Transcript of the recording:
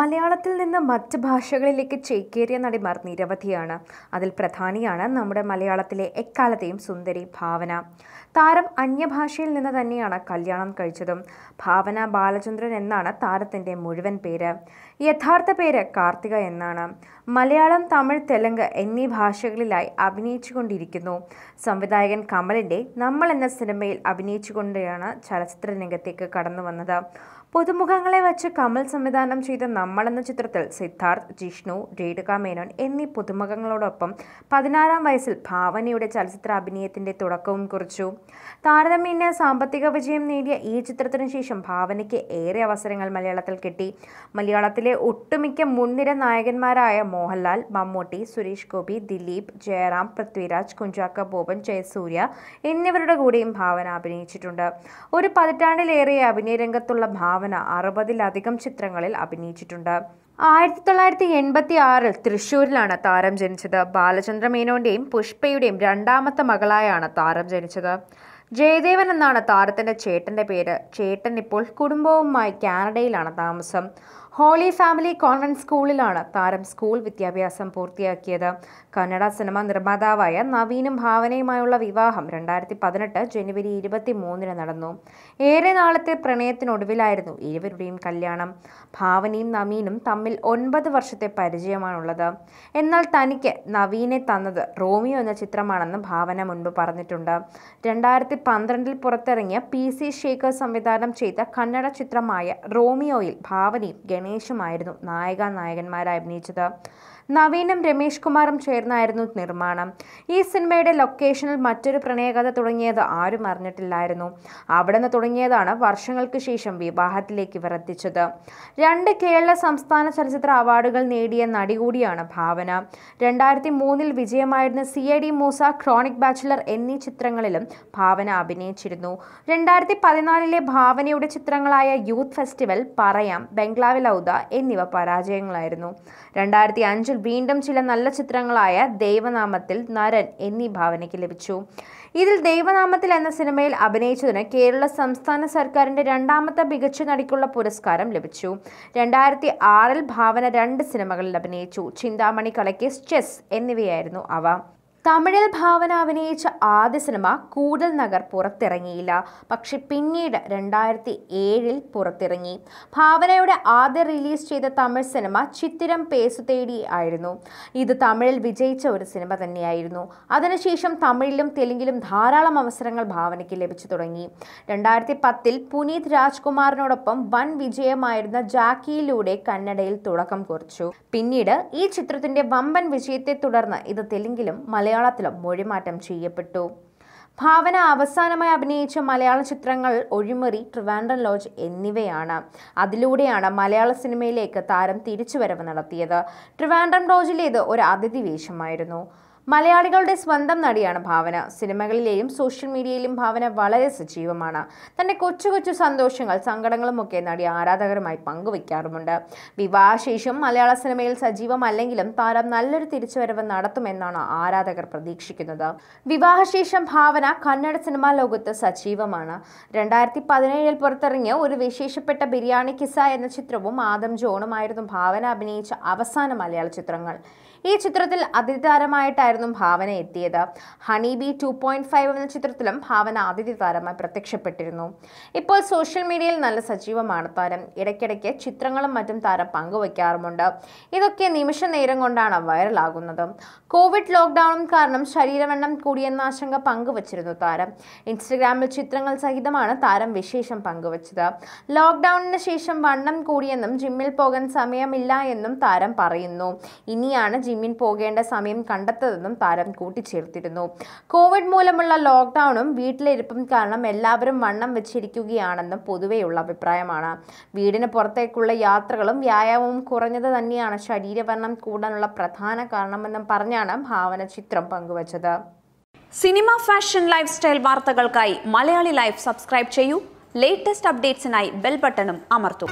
മലയാളത്തിൽ നിന്ന് മറ്റ് ഭാഷകളിലേക്ക് ചേക്കേറിയ നടിമാർ നിരവധിയാണ് അതിൽ പ്രധാനിയാണ് നമ്മുടെ മലയാളത്തിലെ എക്കാലത്തെയും സുന്ദരി ഭാവന താരം അന്യഭാഷയിൽ നിന്ന് തന്നെയാണ് കല്യാണം കഴിച്ചതും ഭാവന ബാലചന്ദ്രൻ എന്നാണ് താരത്തിൻ്റെ മുഴുവൻ പേര് യഥാർത്ഥ പേര് കാർത്തിക എന്നാണ് മലയാളം തമിഴ് തെലുങ്ക് എന്നീ ഭാഷകളിലായി അഭിനയിച്ചുകൊണ്ടിരിക്കുന്നു സംവിധായകൻ കമലിൻ്റെ നമ്മൾ എന്ന സിനിമയിൽ അഭിനയിച്ചുകൊണ്ടാണ് ചലച്ചിത്ര രംഗത്തേക്ക് കടന്നു വന്നത് പുതുമുഖങ്ങളെ വെച്ച് കമൽ സംവിധാനം ചെയ്ത നമ്മൾ എന്ന ചിത്രത്തിൽ സിദ്ധാർത്ഥ് ജിഷ്ണു രേണുക മേനോൻ എന്നീ പുതുമുഖങ്ങളോടൊപ്പം പതിനാറാം വയസ്സിൽ ഭാവനയുടെ ചലച്ചിത്ര അഭിനയത്തിൻ്റെ തുടക്കവും കുറിച്ചു താരതമ്യേന സാമ്പത്തിക വിജയം നേടിയ ഈ ചിത്രത്തിനു ശേഷം ഭാവനയ്ക്ക് ഏറെ അവസരങ്ങൾ മലയാളത്തിൽ കിട്ടി മലയാളത്തിലെ ഒട്ടുമിക്ക മുൻനിര നായകന്മാരായ മോഹൻലാൽ മമ്മൂട്ടി സുരേഷ് ഗോപി ദിലീപ് ജയറാം പൃഥ്വിരാജ് കുഞ്ചാക്ക ബോബൻ ജയസൂര്യ എന്നിവരുടെ കൂടെയും ഭാവന അഭിനയിച്ചിട്ടുണ്ട് ഒരു പതിറ്റാണ്ടിലേറെ അഭിനയ രംഗത്തുള്ള ഭാവന അറുപതിലധികം ചിത്രങ്ങളിൽ അഭിനയിച്ചിട്ടുണ്ട് ആയിരത്തി തൊള്ളായിരത്തി എൺപത്തി ആറിൽ തൃശ്ശൂരിലാണ് താരം ജനിച്ചത് ബാലചന്ദ്ര മേനോന്റെയും പുഷ്പയുടെയും രണ്ടാമത്തെ മകളായാണ് താരം ജനിച്ചത് ജയദേവൻ എന്നാണ് താരത്തിന്റെ ചേട്ടന്റെ പേര് ചേട്ടൻ ഇപ്പോൾ കുടുംബവുമായി കാനഡയിലാണ് താമസം ഹോളി ഫാമിലി കോൺവെന്റ് സ്കൂളിലാണ് താരം സ്കൂൾ വിദ്യാഭ്യാസം പൂർത്തിയാക്കിയത് കന്നഡ സിനിമ നിർമ്മാതാവായ നവീനും ഭാവനയുമായുള്ള വിവാഹം രണ്ടായിരത്തി പതിനെട്ട് ജനുവരി ഇരുപത്തി മൂന്നിന് നടന്നു ഏറെ നാളത്തെ പ്രണയത്തിനൊടുവിലായിരുന്നു ഇരുവരുടെയും കല്യാണം ഭാവനയും നവീനും തമ്മിൽ ഒൻപത് വർഷത്തെ പരിചയമാണുള്ളത് എന്നാൽ തനിക്ക് നവീനെ തന്നത് റോമിയോ എന്ന ചിത്രമാണെന്ന് ഭാവന മുൻപ് പറഞ്ഞിട്ടുണ്ട് രണ്ടായിരത്തി പന്ത്രണ്ടിൽ പുറത്തിറങ്ങിയ പി സി ശേഖർ സംവിധാനം ചെയ്ത കന്നഡ ചിത്രമായ റോമിയോയിൽ ഭാവനയും മനേഷുമായിരുന്നു നായിക നായകന്മാരായി അഭിനയിച്ചത് നവീനും രമേഷ് കുമാറും ചേർന്നായിരുന്നു നിർമ്മാണം ഈ സിനിമയുടെ ലൊക്കേഷനിൽ മറ്റൊരു പ്രണയകഥ തുടങ്ങിയത് ആരും അറിഞ്ഞിട്ടില്ലായിരുന്നു അവിടെ നിന്ന് തുടങ്ങിയതാണ് വർഷങ്ങൾക്ക് ശേഷം വിവാഹത്തിലേക്ക് ഇവർ എത്തിച്ചത് രണ്ട് കേരള സംസ്ഥാന ചലച്ചിത്ര അവാർഡുകൾ നേടിയ നടി കൂടിയാണ് ഭാവന രണ്ടായിരത്തി മൂന്നിൽ വിജയമായിരുന്ന C A D Moosa chronic bachelor എന്നീ ചിത്രങ്ങളിലും ഭാവന അഭിനയിച്ചിരുന്നു രണ്ടായിരത്തി പതിനാലിലെ ഭാവനയുടെ ചിത്രങ്ങളായ യൂത്ത് ഫെസ്റ്റിവൽ പറയാം ഔദ എന്നിവ പരാജയങ്ങളായിരുന്നു രണ്ടായിരത്തി അഞ്ചിൽ വീണ്ടും ചില നല്ല ചിത്രങ്ങളായ ദൈവനാമത്തിൽ നരൻ എന്നീ ഭാവനയ്ക്ക് ലഭിച്ചു ഇതിൽ ദൈവനാമത്തിൽ എന്ന സിനിമയിൽ അഭിനയിച്ചതിന് കേരള സംസ്ഥാന സർക്കാരിന്റെ രണ്ടാമത്തെ മികച്ച നടിക്കുള്ള പുരസ്കാരം ലഭിച്ചു രണ്ടായിരത്തി ആറിൽ ഭാവന രണ്ട് സിനിമകളിൽ അഭിനയിച്ചു ചിന്താമണി കളക്കേസ് ചെസ് എന്നിവയായിരുന്നു അവ തമിഴിൽ ഭാവന അഭിനയിച്ച ആദ്യ സിനിമ കൂടൽ നഗർ പുറത്തിറങ്ങിയില്ല പക്ഷെ പിന്നീട് രണ്ടായിരത്തി ഏഴിൽ പുറത്തിറങ്ങി ഭാവനയുടെ ആദ്യ റിലീസ് ചെയ്ത തമിഴ് സിനിമ ചിത്തിരം തേടി ആയിരുന്നു ഇത് തമിഴിൽ വിജയിച്ച ഒരു സിനിമ തന്നെയായിരുന്നു അതിനുശേഷം തമിഴിലും തെലുങ്കിലും ധാരാളം അവസരങ്ങൾ ഭാവനയ്ക്ക് ലഭിച്ചു തുടങ്ങി രണ്ടായിരത്തി പത്തിൽ പുനീത് രാജ്കുമാറിനോടൊപ്പം വൻ വിജയമായിരുന്ന ജാക്കിയിലൂടെ കന്നഡയിൽ തുടക്കം കുറിച്ചു പിന്നീട് ഈ ചിത്രത്തിന്റെ വമ്പൻ വിജയത്തെ തുടർന്ന് ഇത് തെലുങ്കിലും മലയാളം മലയാളത്തിലും മൊഴിമാറ്റം ചെയ്യപ്പെട്ടു ഭാവന അവസാനമായി അഭിനയിച്ച മലയാള ചിത്രങ്ങൾ ഒഴിമറി ട്രിവാൻഡ്രം ലോഡ്ജ് എന്നിവയാണ് അതിലൂടെയാണ് മലയാള സിനിമയിലേക്ക് താരം തിരിച്ചുവരവ് നടത്തിയത് ട്രിവാൻഡ്രം ലോഡ്ജിലേത് ഒരു അതിഥി വേഷമായിരുന്നു മലയാളികളുടെ സ്വന്തം നടിയാണ് ഭാവന സിനിമകളിലെയും സോഷ്യൽ മീഡിയയിലും ഭാവന വളരെ സജീവമാണ് തൻ്റെ കൊച്ചു കൊച്ചു സന്തോഷങ്ങൾ സങ്കടങ്ങളുമൊക്കെ നടി ആരാധകരുമായി പങ്കുവയ്ക്കാറുമുണ്ട് വിവാഹശേഷം മലയാള സിനിമയിൽ സജീവമല്ലെങ്കിലും താരം നല്ലൊരു തിരിച്ചുവരവ് നടത്തുമെന്നാണ് ആരാധകർ പ്രതീക്ഷിക്കുന്നത് വിവാഹശേഷം ഭാവന കന്നഡ സിനിമാ ലോകത്ത് സജീവമാണ് രണ്ടായിരത്തി പതിനേഴിൽ പുറത്തിറങ്ങിയ ഒരു വിശേഷപ്പെട്ട ബിരിയാണി കിസ എന്ന ചിത്രവും ആദം ജോണുമായിരുന്നു ഭാവന അഭിനയിച്ച അവസാന മലയാള ചിത്രങ്ങൾ ഈ ചിത്രത്തിൽ താരമായിട്ടായിരുന്നു ഭാവന എത്തിയത് honey B two point five എന്ന ചിത്രത്തിലും ഭാവന അതിഥി താരമായി പ്രത്യക്ഷപ്പെട്ടിരുന്നു ഇപ്പോൾ സോഷ്യൽ മീഡിയയിൽ നല്ല സജീവമാണ് താരം ഇടയ്ക്കിടയ്ക്ക് ചിത്രങ്ങളും മറ്റും താരം പങ്കുവയ്ക്കാറുമുണ്ട് ഇതൊക്കെ നിമിഷ നേരം കൊണ്ടാണ് വൈറലാകുന്നത് കോവിഡ് ലോക്ക്ഡൌണും കാരണം ശരീരവണ്ണം കൂടിയെന്ന ആശങ്ക പങ്കുവച്ചിരുന്നു താരം ഇൻസ്റ്റഗ്രാമിൽ ചിത്രങ്ങൾ സഹിതമാണ് താരം വിശേഷം പങ്കുവച്ചത് ലോക്ക്ഡൌണിന് ശേഷം വണ്ണം കൂടിയെന്നും ജിമ്മിൽ പോകാൻ സമയമില്ല എന്നും താരം പറയുന്നു ഇനിയാണ് ജിമ്മിൻ പോകേണ്ട സമയം കണ്ടെത്തതെന്നും താരം കൂട്ടിച്ചേർത്തിരുന്നു കോവിഡ് മൂലമുള്ള ലോക്ക്ഡൌണും വീട്ടിലിരിപ്പും കാരണം എല്ലാവരും വണ്ണം വെച്ചിരിക്കുകയാണെന്നും പൊതുവെയുള്ള അഭിപ്രായമാണ് വീടിന് പുറത്തേക്കുള്ള യാത്രകളും വ്യായാമവും കുറഞ്ഞത് തന്നെയാണ് ശരീരവർണ്ണം കൂടാനുള്ള പ്രധാന കാരണമെന്നും പറഞ്ഞാണ് ഭാവന ചിത്രം പങ്കുവച്ചത് സിനിമ ഫാഷൻ ലൈഫ് സ്റ്റൈൽ വാർത്തകൾക്കായി മലയാളി ലൈഫ് സബ്സ്ക്രൈബ് ചെയ്യൂ ലേറ്റസ്റ്റ് അപ്ഡേറ്റ്സിനായി ബെൽ ബട്ടണും അമർത്തും